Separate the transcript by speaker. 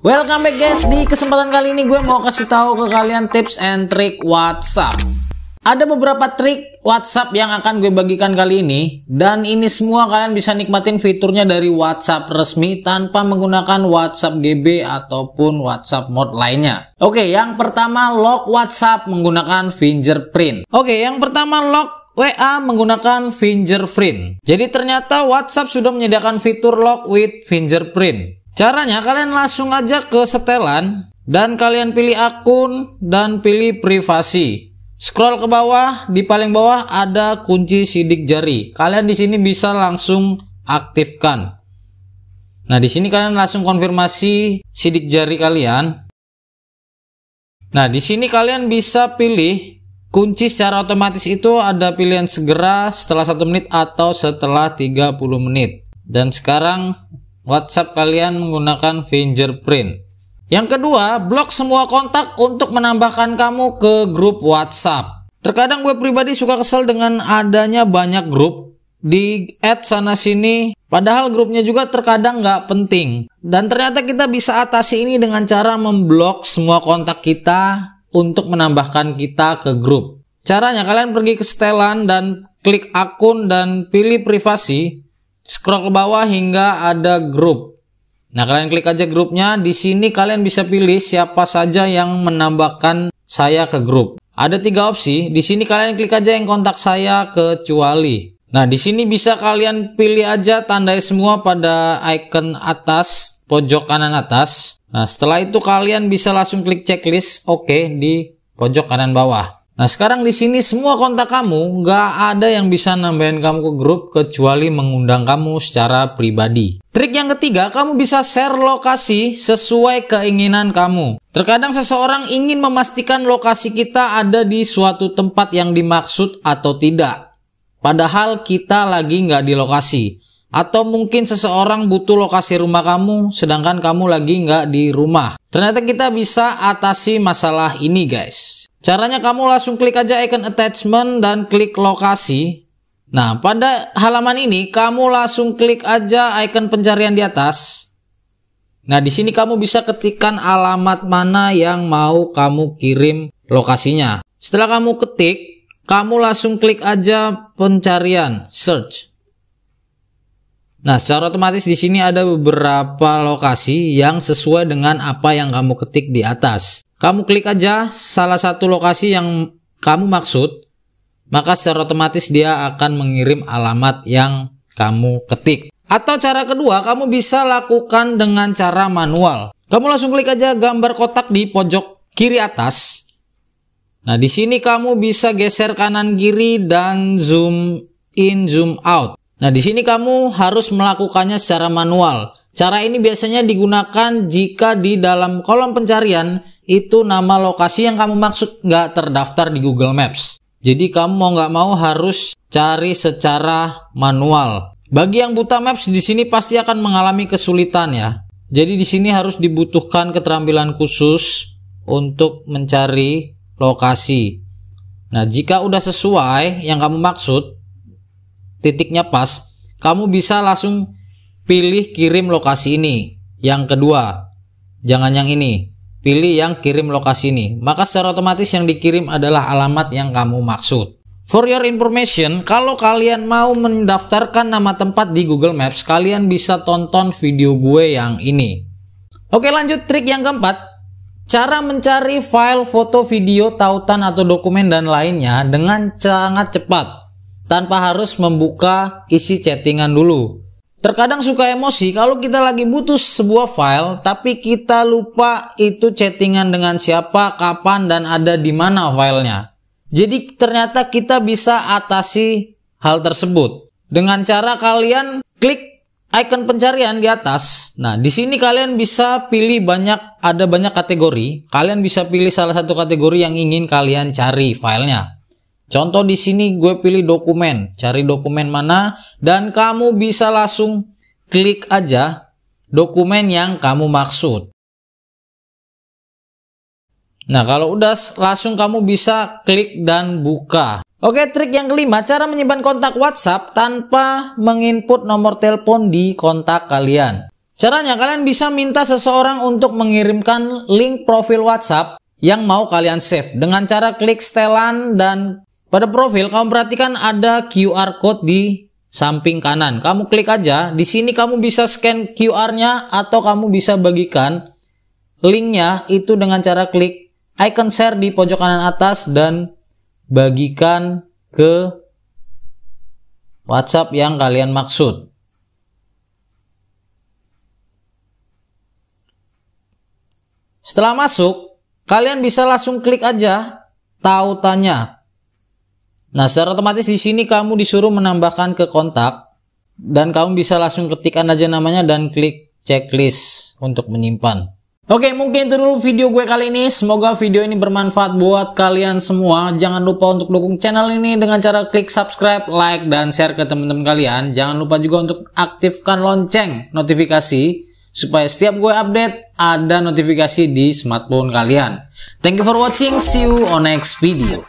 Speaker 1: Welcome back guys, di kesempatan kali ini gue mau kasih tahu ke kalian tips and trick WhatsApp. Ada beberapa trik WhatsApp yang akan gue bagikan kali ini dan ini semua kalian bisa nikmatin fiturnya dari WhatsApp resmi tanpa menggunakan WhatsApp GB ataupun WhatsApp mode lainnya. Oke, yang pertama lock WhatsApp menggunakan fingerprint. Oke, yang pertama lock WA menggunakan fingerprint. Jadi ternyata WhatsApp sudah menyediakan fitur lock with fingerprint. Caranya kalian langsung aja ke setelan dan kalian pilih akun dan pilih privasi. Scroll ke bawah, di paling bawah ada kunci sidik jari. Kalian di sini bisa langsung aktifkan. Nah, di sini kalian langsung konfirmasi sidik jari kalian. Nah, di sini kalian bisa pilih kunci secara otomatis itu ada pilihan segera setelah 1 menit atau setelah 30 menit. Dan sekarang WhatsApp kalian menggunakan fingerprint. Yang kedua, blok semua kontak untuk menambahkan kamu ke grup WhatsApp. Terkadang gue pribadi suka kesel dengan adanya banyak grup di add sana sini, padahal grupnya juga terkadang nggak penting. Dan ternyata kita bisa atasi ini dengan cara memblok semua kontak kita untuk menambahkan kita ke grup. Caranya kalian pergi ke setelan dan klik akun dan pilih privasi. Scroll ke bawah hingga ada grup. Nah, kalian klik aja grupnya. Di sini kalian bisa pilih siapa saja yang menambahkan saya ke grup. Ada tiga opsi. Di sini kalian klik aja yang kontak saya kecuali. Nah, di sini bisa kalian pilih aja tandai semua pada icon atas, pojok kanan atas. Nah, setelah itu kalian bisa langsung klik checklist oke okay, di pojok kanan bawah. Nah sekarang di sini semua kontak kamu nggak ada yang bisa nambahin kamu ke grup kecuali mengundang kamu secara pribadi. Trik yang ketiga, kamu bisa share lokasi sesuai keinginan kamu. Terkadang seseorang ingin memastikan lokasi kita ada di suatu tempat yang dimaksud atau tidak. Padahal kita lagi nggak di lokasi. Atau mungkin seseorang butuh lokasi rumah kamu, sedangkan kamu lagi nggak di rumah. Ternyata kita bisa atasi masalah ini guys. Caranya kamu langsung klik aja icon attachment dan klik lokasi. Nah, pada halaman ini kamu langsung klik aja icon pencarian di atas. Nah, di sini kamu bisa ketikkan alamat mana yang mau kamu kirim lokasinya. Setelah kamu ketik, kamu langsung klik aja pencarian search. Nah, secara otomatis di sini ada beberapa lokasi yang sesuai dengan apa yang kamu ketik di atas. Kamu klik aja salah satu lokasi yang kamu maksud, maka secara otomatis dia akan mengirim alamat yang kamu ketik. Atau cara kedua, kamu bisa lakukan dengan cara manual. Kamu langsung klik aja gambar kotak di pojok kiri atas. Nah, di sini kamu bisa geser kanan kiri dan zoom in, zoom out. Nah, di sini kamu harus melakukannya secara manual. Cara ini biasanya digunakan jika di dalam kolom pencarian itu nama lokasi yang kamu maksud nggak terdaftar di Google Maps. Jadi kamu mau nggak mau harus cari secara manual. Bagi yang buta maps di sini pasti akan mengalami kesulitan ya. Jadi di sini harus dibutuhkan keterampilan khusus untuk mencari lokasi. Nah, jika udah sesuai yang kamu maksud, titiknya pas, kamu bisa langsung pilih kirim lokasi ini. Yang kedua, jangan yang ini. Pilih yang kirim lokasi ini. Maka secara otomatis yang dikirim adalah alamat yang kamu maksud. For your information, kalau kalian mau mendaftarkan nama tempat di Google Maps, kalian bisa tonton video gue yang ini. Oke lanjut trik yang keempat, cara mencari file foto video tautan atau dokumen dan lainnya dengan sangat cepat tanpa harus membuka isi chattingan dulu. Terkadang suka emosi kalau kita lagi butuh sebuah file tapi kita lupa itu chattingan dengan siapa, kapan, dan ada di mana filenya. Jadi ternyata kita bisa atasi hal tersebut dengan cara kalian klik icon pencarian di atas. Nah, di sini kalian bisa pilih banyak ada banyak kategori. Kalian bisa pilih salah satu kategori yang ingin kalian cari filenya. Contoh di sini gue pilih dokumen, cari dokumen mana dan kamu bisa langsung klik aja dokumen yang kamu maksud. Nah, kalau udah langsung kamu bisa klik dan buka. Oke, trik yang kelima, cara menyimpan kontak WhatsApp tanpa menginput nomor telepon di kontak kalian. Caranya, kalian bisa minta seseorang untuk mengirimkan link profil WhatsApp yang mau kalian save dengan cara klik setelan dan pada profil kamu perhatikan ada QR code di samping kanan. Kamu klik aja, di sini kamu bisa scan QR-nya atau kamu bisa bagikan linknya itu dengan cara klik icon share di pojok kanan atas dan bagikan ke WhatsApp yang kalian maksud. Setelah masuk, kalian bisa langsung klik aja tautannya Nah, secara otomatis di sini kamu disuruh menambahkan ke kontak dan kamu bisa langsung ketikkan aja namanya dan klik checklist untuk menyimpan. Oke, mungkin itu dulu video gue kali ini. Semoga video ini bermanfaat buat kalian semua. Jangan lupa untuk dukung channel ini dengan cara klik subscribe, like, dan share ke teman-teman kalian. Jangan lupa juga untuk aktifkan lonceng notifikasi supaya setiap gue update ada notifikasi di smartphone kalian. Thank you for watching. See you on next video.